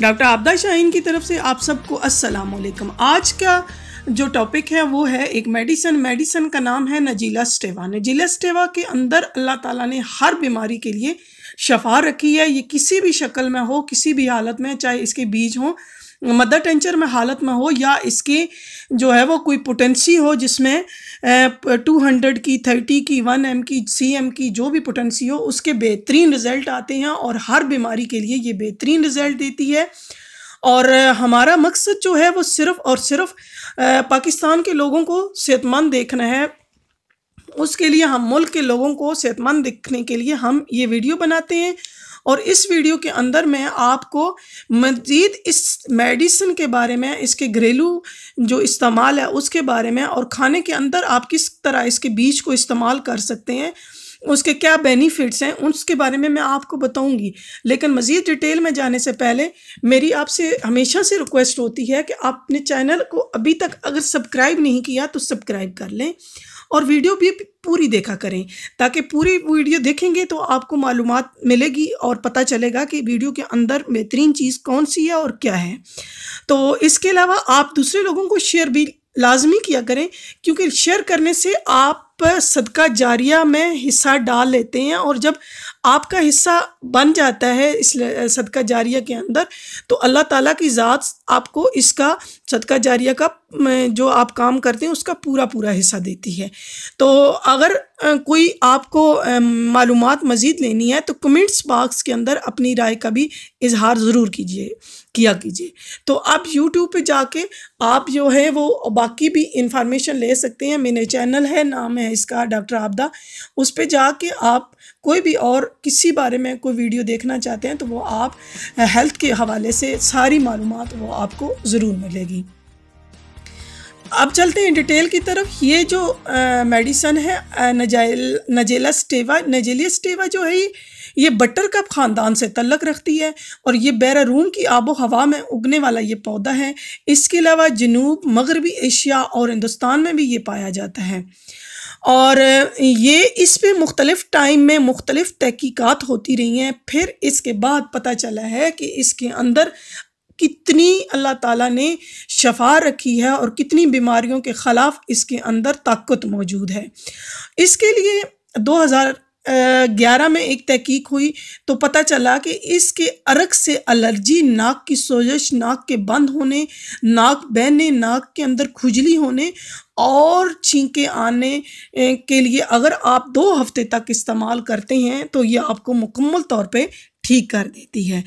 doctor आबदा Shaheen की तरफ से आप सबको अस्सलाम वालेकुम आज का जो टॉपिक है वो है एक मेडिसन मेडिसन का नाम है नजीला स्टेवा नजीला स्टेवा के अंदर अल्लाह ताला ने हर बीमारी के लिए शफा रखी है ये किसी भी शक्ल में हो किसी भी हालत में चाहे इसके बीज हों मदर टेंचर में हालत में हो या इसकी जो है वो कोई पोटेंसी हो जिसमें टू हंड्रेड की थर्टी की वन एम की सी एम की जो भी पोटेंसी हो उसके बेहतरीन रिज़ल्ट आते हैं और हर बीमारी के लिए ये बेहतरीन रिज़ल्ट देती है और हमारा मकसद जो है वो सिर्फ़ और सिर्फ़ पाकिस्तान के लोगों को सेहतमंद देखना है उसके लिए हम मुल्क के लोगों को सेहतमंद दिखने के लिए हम ये वीडियो बनाते हैं और इस वीडियो के अंदर मैं आपको मज़ीद इस मेडिसिन के बारे में इसके घरेलू जो इस्तेमाल है उसके बारे में और खाने के अंदर आप किस तरह इसके बीज को इस्तेमाल कर सकते हैं उसके क्या बेनिफिट्स हैं उसके बारे में मैं आपको बताऊंगी लेकिन मज़ीद डिटेल में जाने से पहले मेरी आपसे हमेशा से रिक्वेस्ट होती है कि आप अपने चैनल को अभी तक अगर सब्सक्राइब नहीं किया तो सब्सक्राइब कर लें और वीडियो भी पूरी देखा करें ताकि पूरी वीडियो देखेंगे तो आपको मालूम मिलेगी और पता चलेगा कि वीडियो के अंदर बेहतरीन चीज़ कौन सी है और क्या है तो इसके अलावा आप दूसरे लोगों को शेयर भी लाजमी किया करें क्योंकि शेयर करने से आप सदका जारिया में हिस्सा डाल लेते हैं और जब आपका हिस्सा बन जाता है इस सदका जारिया के अंदर तो अल्लाह ताला की ज़ात आपको इसका सदका जारिया का जो आप काम करते हैं उसका पूरा पूरा हिस्सा देती है तो अगर कोई आपको मालूम मज़ीद लेनी है तो कमेंट्स बाक्स के अंदर अपनी राय का भी इजहार ज़रूर कीजिए किया कीजिए तो आप यूट्यूब पे जाके आप जो है वो बाकी भी इंफॉर्मेशन ले सकते हैं मेरे चैनल है नाम है है इसका डॉक्टर आपदा उस पर जाके आप कोई भी और किसी बारे में कोई वीडियो देखना चाहते हैं तो वो आप हेल्थ के हवाले से सारी मालूम वो आपको ज़रूर मिलेगी अब चलते हैं डिटेल की तरफ ये जो मेडिसन है नजाइल नजेला स्टेवा नजेलिया स्टेवा जो है ये ये बटर कप ख़ानदान से तलक रखती है और ये बैरून की आबो हवा में उगने वाला ये पौधा है इसके अलावा जनूब मगरबी एशिया और हिंदुस्तान में भी ये पाया जाता है और ये इस पर मुख्तलिफ़ टाइम में मुख्तलिफ़ तहकीक़ात होती रही हैं फिर इसके बाद पता चला है कि इसके अंदर कितनी अल्लाह ताला ने शफा रखी है और कितनी बीमारियों के ख़िलाफ़ इसके अंदर ताकत मौजूद है इसके लिए 2000 ग्यारह में एक तहकीक हुई तो पता चला कि इसके अरक से एलर्जी नाक की सोजश नाक के बंद होने नाक बहने नाक के अंदर खुजली होने और छींके आने के लिए अगर आप दो हफ्ते तक इस्तेमाल करते हैं तो ये आपको मुकम्मल तौर पे ठीक कर देती है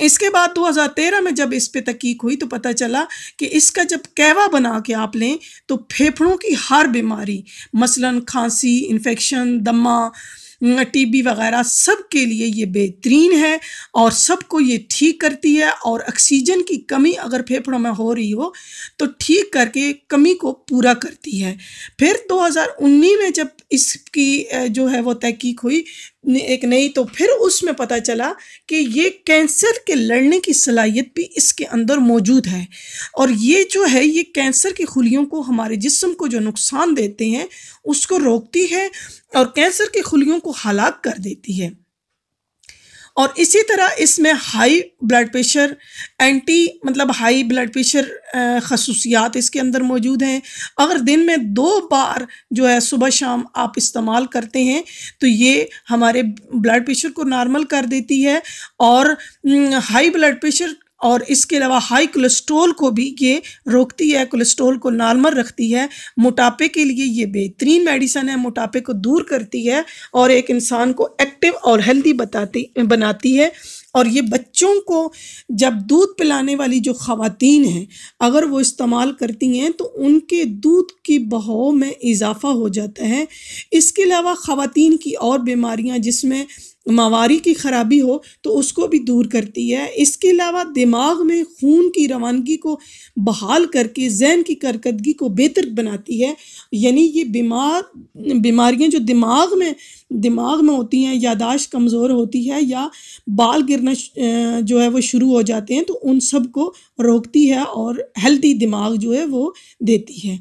इसके बाद 2013 में जब इस पे तकीक हुई तो पता चला कि इसका जब कहवा बना के आप लें तो फेफड़ों की हर बीमारी मसलन खांसी इन्फेक्शन दमा टीबी वगैरह सब के लिए ये बेहतरीन है और सबको ये ठीक करती है और ऑक्सीजन की कमी अगर फेफड़ों में हो रही हो तो ठीक करके कमी को पूरा करती है फिर 2019 में जब इसकी जो है वो तहकीक हुई एक नई तो फिर उसमें पता चला कि ये कैंसर के लड़ने की सलाहियत भी इसके अंदर मौजूद है और ये जो है ये कैंसर की खुलियों को हमारे जिस्म को जो नुकसान देते हैं उसको रोकती है और कैंसर की खुलियों को हलाक कर देती है और इसी तरह इसमें हाई ब्लड प्रेशर एंटी मतलब हाई ब्लड प्रेशर खसूसियात इसके अंदर मौजूद हैं अगर दिन में दो बार जो है सुबह शाम आप इस्तेमाल करते हैं तो ये हमारे ब्लड प्रेशर को नॉर्मल कर देती है और हाई ब्लड प्रेशर और इसके अलावा हाई कोलेस्ट्रोल को भी ये रोकती है कोलेस्ट्रोल को नॉर्मल रखती है मोटापे के लिए ये बेहतरीन मेडिसन है मोटापे को दूर करती है और एक इंसान को एक्टिव और हेल्दी बताती बनाती है और ये बच्चों को जब दूध पिलाने वाली जो ख़वातीन हैं अगर वो इस्तेमाल करती हैं तो उनके दूध की बहाव में इजाफ़ा हो जाता है इसके अलावा ख़वातीन की और बीमारियां जिसमें मवारी की ख़राबी हो तो उसको भी दूर करती है इसके अलावा दिमाग में खून की रवानगी को बहाल करके जहन की करकदगी को बेहतर बनाती है यानी ये बीमार बीमारियाँ जो दिमाग में दिमाग में होती हैं यादाश्त कमज़ोर होती है या बाल गिरना जो है वो शुरू हो जाते हैं तो उन सब को रोकती है और हेल्दी दिमाग जो है वो देती है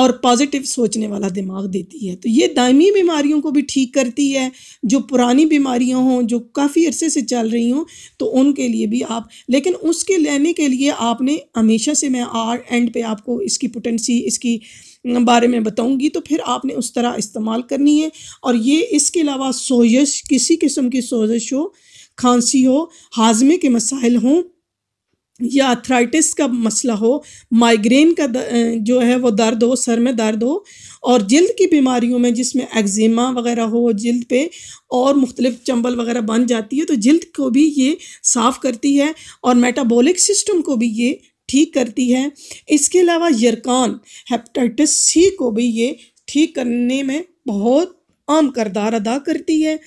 और पॉजिटिव सोचने वाला दिमाग देती है तो ये दायमी बीमारियों को भी ठीक करती है जो पुरानी बीमारी बीमारियां हों जो काफ़ी अरसे से चल रही हों तो उनके लिए भी आप लेकिन उसके लेने के लिए आपने हमेशा से मैं आर एंड पे आपको इसकी पोटेंसी इसकी बारे में बताऊंगी तो फिर आपने उस तरह इस्तेमाल करनी है और ये इसके अलावा सोजश किसी किस्म की सोजश हो खांसी हो हाजमे के मसाइल हों या अथराइटिस का मसला हो माइग्रेन का जो है वो दर्द हो सर में दर्द हो और जल्द की बीमारियों में जिसमें एक्जिमा वगैरह हो जल्द पे और मुख्तलिफ चंबल वगैरह बन जाती है तो जल्द को भी ये साफ़ करती है और मेटाबॉलिक सिस्टम को भी ये ठीक करती है इसके अलावा यरकान हेपेटाइटिस सी को भी ये ठीक करने में बहुत आम करदार अदा करती है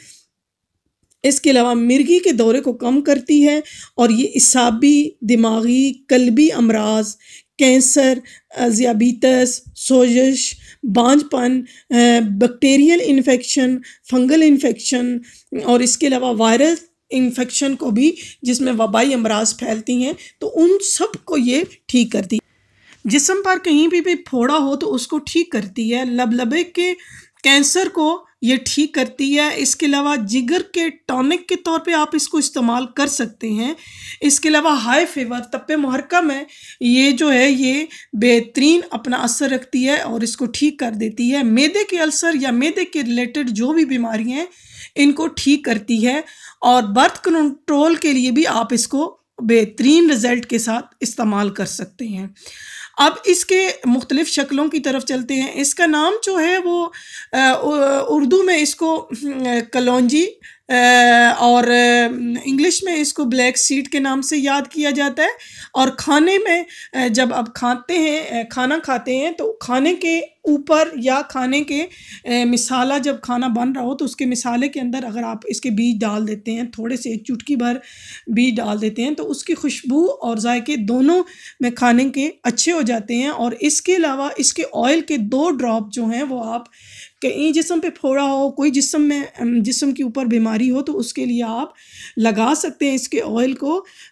इसके अलावा मिर्गी के दौरे को कम करती है और ये इसाबी दिमागी कलबी अमराज कैंसर ज़ियाबीतस सोजश बांझपन बैक्टीरियल इन्फेक्शन फंगल इन्फेक्शन और इसके अलावा वायरस इन्फेक्शन को भी जिसमें वबाई अमराज फैलती हैं तो उन सब को ये ठीक करती जिसम पर कहीं भी भी फोड़ा हो तो उसको ठीक करती है लबलबे के कैंसर को ये ठीक करती है इसके अलावा जिगर के टॉनिक के तौर पे आप इसको इस्तेमाल कर सकते हैं इसके अलावा हाई फीवर तपे महरकम है ये जो है ये बेहतरीन अपना असर रखती है और इसको ठीक कर देती है मैदे के अल्सर या मैदे के रिलेटेड जो भी बीमारियाँ हैं इनको ठीक करती है और बर्थ कंट्रोल के लिए भी आप इसको बेहतरीन रिज़ल्ट के साथ इस्तेमाल कर सकते हैं अब इसके मुख्तलिफ़ शक्लों की तरफ चलते हैं इसका नाम जो है वो उर्दू में इसको कलौजी और इंग्लिश में इसको ब्लैक सीड के नाम से याद किया जाता है और खाने में जब आप खाते हैं खाना खाते हैं तो खाने के ऊपर या खाने के मिसाला जब खाना बन रहा हो तो उसके मिसाले के अंदर अगर आप इसके बीज डाल देते हैं थोड़े से एक चुटकी भर बीज डाल देते हैं तो उसकी खुशबू और जायके दोनों में खाने के अच्छे और जाते हैं और इसके अलावा इसके ऑयल के दो ड्रॉप जो हैं वो आप कहीं जिसम पे फोड़ा हो कोई जिसम में जिसम के ऊपर बीमारी हो तो उसके लिए आप लगा सकते हैं इसके ऑयल को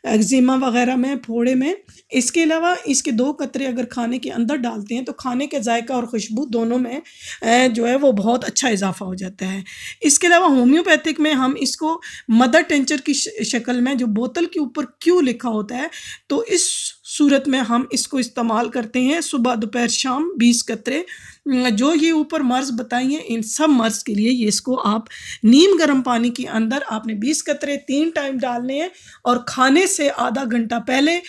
एक्जिमा वगैरह में फोड़े में इसके अलावा इसके दो कतरे अगर खाने के अंदर डालते हैं तो खाने के जायका और खुशबू दोनों में जो है वो बहुत अच्छा इजाफा हो जाता है इसके अलावा होम्योपैथिक में हम इसको मदर टेंचर की शक्ल में जो बोतल के ऊपर क्यू लिखा होता है तो इस सूरत में हम इसको इस्तेमाल करते हैं सुबह दोपहर शाम बीस कतरे जो ये ऊपर मर्ज बताइए इन सब मर्ज के लिए ये इसको आप नीम गर्म पानी के अंदर आपने बीस कतरे तीन टाइम डालने हैं और खाने से आधा घंटा पहले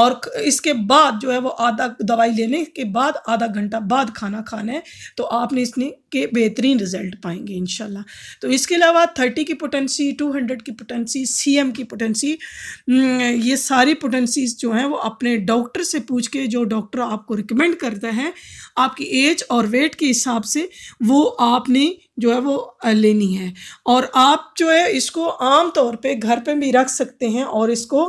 और इसके बाद जो है वो आधा दवाई लेने के बाद आधा घंटा बाद खाना खाना है तो आपने इसने के बेहतरीन रिजल्ट पाएंगे इन तो इसके अलावा थर्टी की पोटेंसी टू हंड्रेड की पोटेंसी सी एम की पोटेंसी ये सारी पोटेंसीज जो हैं वो अपने डॉक्टर से पूछ के जो डॉक्टर आपको रिकमेंड करते हैं आपकी एज और और वेट के हिसाब से वो आपने जो है वो लेनी है और आप जो है इसको आम तौर पे घर पे भी रख सकते हैं और इसको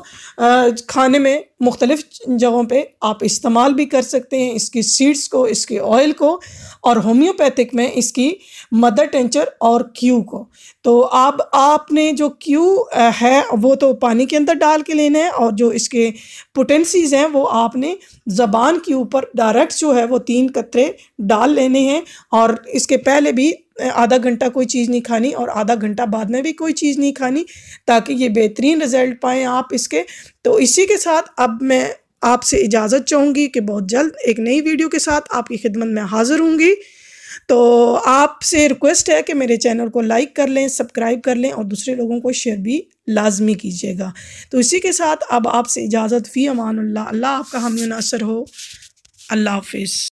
खाने में मुख्तलिफ जगहों पे आप इस्तेमाल भी कर सकते हैं इसकी सीड्स को इसके ऑयल को और होम्योपैथिक में इसकी मदर टेंचर और क्यू को तो आप आपने जो क्यू है वो तो पानी के अंदर डाल के लेना है और जो इसके पोटेंसीज हैं वो आपने ज़बान के ऊपर डायरेक्ट जो है वो तीन कतरे डाल लेने हैं और इसके पहले भी आधा घंटा कोई चीज़ नहीं खानी और आधा घंटा बाद में भी कोई चीज़ नहीं खानी ताकि ये बेहतरीन रिज़ल्ट पाएँ आप इसके तो इसी के साथ अब मैं आपसे इजाज़त चाहूँगी कि बहुत जल्द एक नई वीडियो के साथ आपकी खिदमत में हाज़िर होंगी तो आपसे रिक्वेस्ट है कि मेरे चैनल को लाइक कर लें सब्सक्राइब कर लें और दूसरे लोगों को शेयर भी लाजमी कीजिएगा तो इसी के साथ अब आपसे इजाज़त फ़ी अमान अल्लाह आपका हम असर हो अल्लाह हाफिज़